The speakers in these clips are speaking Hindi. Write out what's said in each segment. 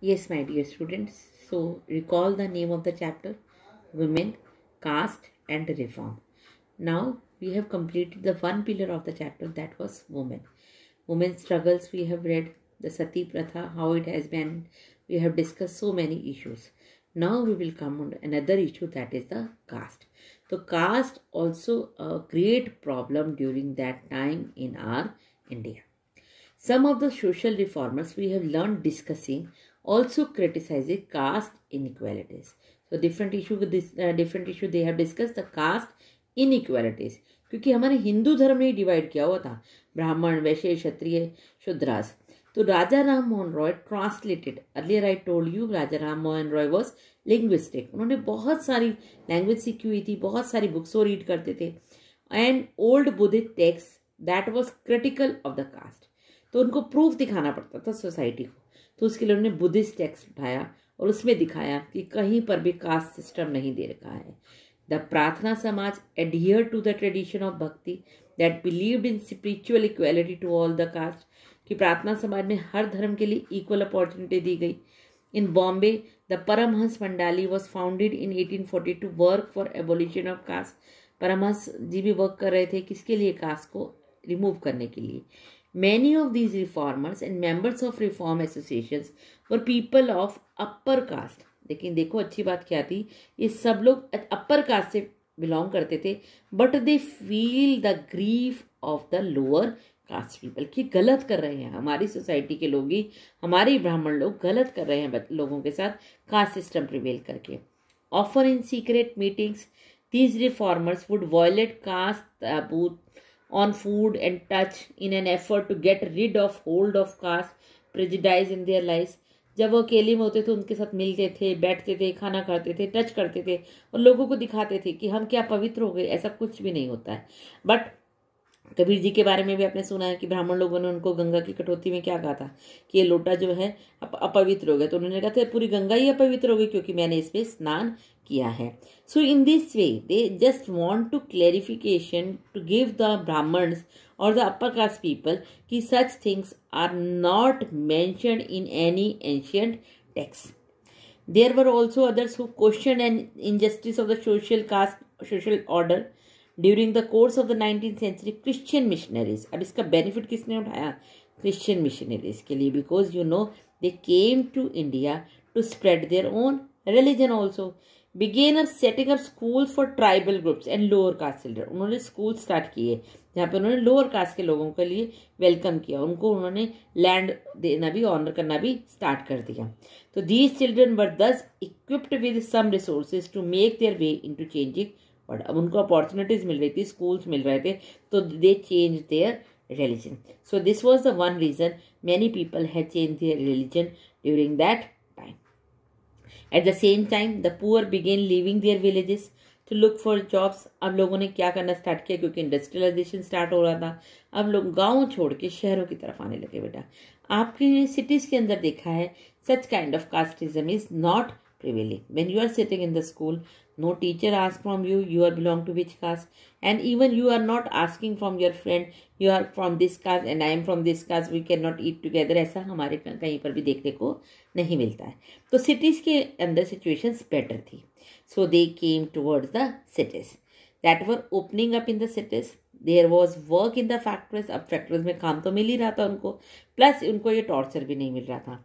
Yes, my dear students. So, recall the name of the chapter Women, Caste and Reform. Now, we have completed the one pillar of the chapter that was women. Women's struggles we have read, the Sati Pratha, how it has been. We have discussed so many issues. Now, we will come on another issue that is the caste. So, caste also a great problem during that time in our India. Some of the social reformers we have learned discussing also criticizes caste inequalities so different issue this uh, different issue they have discussed the caste inequalities क्योंकि हमारे हिंदू धर्म ने डिवाइड किया हुआ था ब्राह्मण वैश्य क्षत्रिय शुद्रास तो Raja Ram Mohan Roy translated earlier I told you Raja Ram Mohan Roy was linguistic उन्होंने बहुत सारी लैंग्वेज सीखी हुई थी बहुत सारी बुक्स वो रीड करते थे and old Buddhic texts that was critical of the caste तो उनको प्रूफ दिखाना पड़ता था सोसाइटी को तो उसके लिए उन्होंने बुद्धिस्ट टेक्स्ट उठाया और उसमें दिखाया कि कहीं पर भी कास्ट सिस्टम नहीं दे रखा है the Prarthana Samaj adhere to the tradition of bhakti that believe in spiritual equality to all the caste कि प्रार्थना समाज में हर धर्म के लिए इक्वल अपॉर्चुनिटी दी गई in Bombay the Paramhansa Mandali was founded in eighteen forty two work for evolution of caste Paramhansa ji भी वर्क कर रहे थे किसके लिए कास्ट को रिमूव करने के लिए Many of these reformers and members of reform associations were people of upper caste. लेकिन देखो अच्छी बात क्या थी ये सब लोग अपर कास्ट से बिलोंग करते थे but they feel the grief of the lower caste people कि गलत कर रहे हैं हमारी सोसाइटी के लोग ही हमारे ब्राह्मण लोग गलत कर रहे हैं लोगों के साथ कास्ट सिस्टम प्रिवेल करके ऑफर in secret meetings these reformers would violate caste booth on food and touch in an effort to get rid of hold of caste prejudice in their lives जब वो अकेले में होते थे उनके साथ मिलते थे बैठते थे खाना खाते थे टच करते थे और लोगों को दिखाते थे कि हम क्या पवित्र हो गए ऐसा कुछ भी नहीं होता है बट कबीर जी के बारे में भी आपने सुना है कि ब्राह्मण लोगों ने उनको गंगा की कटौती में क्या कहा था कि ये लोटा जो है अप, अपवित्र हो गया तो उन्होंने कहा था पूरी गंगा ही अपवित्र हो गई क्योंकि मैंने इसमें स्नान किया है so in this way they just want to clarification to give the Brahmins और द अपर क्लास पीपल कि such things are not mention in any ancient texts there were also others who question and injustice of the social caste social order during the course of the nineteen century Christian missionaries अब इसका बेनिफिट किसने उठाया क्रिश्चियन मिशनरीज के लिए because you know they came to India to spread their own religion also began अब setting up school for tribal groups and lower caste children उन्होंने स्कूल स्टार्ट किए जहाँ पर उन्होंने लोअर कास्ट के लोगों के लिए वेलकम किया उनको उन्होंने लैंड देना भी ऑनर करना भी स्टार्ट कर दिया तो these children were thus equipped with some resources to make their way into changing world अब उनको अपॉर्चुनिटीज मिल रही थी स्कूल्स मिल रहे थे तो they change their religion so this was the one reason many people have change their religion during that at the same time the poor began leaving their villages to look for jobs अब लोगों ने क्या करना स्टार्ट किया क्योंकि इंडस्ट्रियलाइजेशन स्टार्ट हो रहा था अब लोग गाँव छोड़ के शहरों की तरफ आने लगे बेटा आपके सिटीज़ के अंदर देखा है such kind of casteism is not prevailing. When you are sitting in the school, no teacher asks from you, you are belong to which caste. And even you are not asking from your friend, you are from this caste and I am from this caste, we cannot eat together. aisa hamare kahin par bhi dekhne ko nahi milta hai to cities ke andar situations better thi so they came towards the cities that were opening up in the cities there was work in the factories ab factories mein kaam to mil hi raha tha unko plus unko ye torture bhi nahi mil raha tha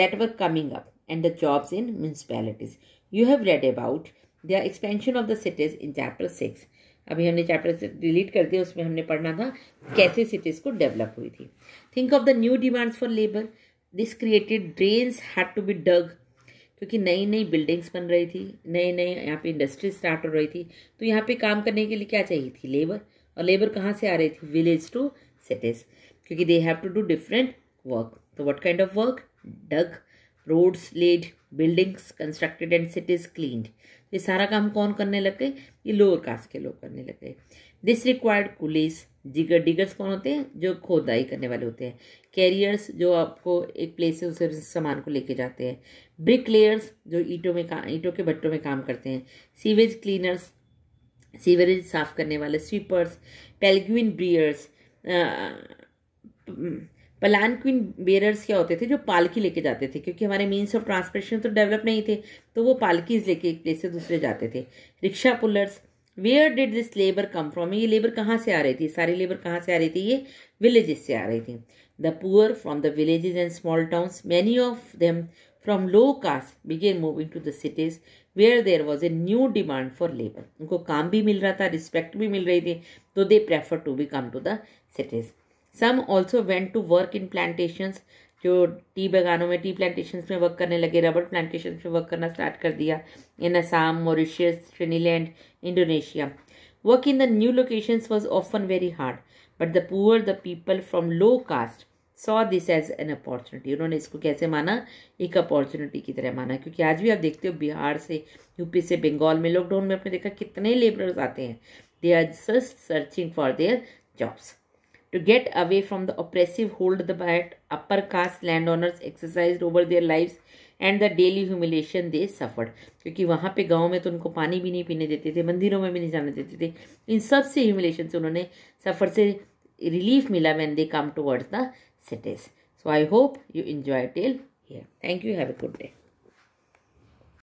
that were coming up and the jobs in municipalities. You have read about the expansion of the cities in chapter six अभी हमने चैप्टर डिलीट कर दिया उसमें हमने पढ़ना था कैसे सिटीज़ को डेवलप हुई थी think of the new demands for labour this created drains had to be dug क्योंकि नई नई बिल्डिंग्स बन रही थी नए नए यहाँ पे इंडस्ट्री स्टार्ट हो रही थी तो यहाँ पे काम करने के लिए क्या चाहिए थी लेबर और लेबर कहाँ से आ रही थी विलेज टू सिटीज़ क्योंकि they have to do different work तो what kind of work dug roads laid buildings constructed and cities clean ये सारा काम कौन करने लग गए ये लोअर कास्ट के लोग करने लग गए दिस रिक्वायर्ड कुलिस जिगर डिगर्स कौन होते हैं जो खोदाई करने वाले होते हैं कैरियर्स जो आपको एक प्लेस से उसे सामान को लेके जाते हैं ब्रिक लेयर्स जो ईटों में काम ईटों के भट्टों में काम करते हैं सीवेज क्लीनर्स सीवरेज साफ करने वाले स्वीपर्स पेलग्विन ब्रियर्स पलान क्वीन बेरर्स क्या होते थे जो पालकी लेके जाते थे क्योंकि हमारे मीन्स ऑफ ट्रांसपोर्टेशन तो डेवलप नहीं थे तो वो पालकीज लेके एक प्लेस से दूसरे जाते थे rickshaw pullers where did this labour come from ये लेबर कहाँ से आ रही थी सारी लेबर कहाँ से आ रही थी ये विलेजेस से आ रही थी the poor from the villages and small towns many of them from low caste began moving to the cities where there was a new demand for labour उनको काम भी मिल रहा था रिस्पेक्ट भी मिल रही थी तो they prefer to be come to the cities some also went to work in plantations जो टी बगानों में टी प्लांटेशंस में वर्क करने लगे रबड़ प्लांटेशंस में वर्क करना स्टार्ट कर दिया इन असम मॉरिशियस श्रीनीलैंड Indonesia work in the new locations was often very hard but the poor the people from low caste saw this as an opportunity उन्होंने इसको कैसे माना एक अपॉर्चुनिटी की तरह माना क्योंकि आज भी आप देखते हो बिहार से यूपी से बंगाल में लॉकडाउन में आपने देखा कितने लेबरर्स आते हैं they are just searching for their jobs To get away from the oppressive hold that upper caste landowners exercised over their lives and the daily humiliation they suffered क्योंकि वहाँ पे गाँव में तो उनको पानी भी नहीं पीने देते थे मंदिरों में भी नहीं जाने देते थे इन सब से ह्यूमिलेशन से उन्होंने सफ़र से रिलीफ मिला when they come towards the cities so I hope you enjoy till here thank you have a good day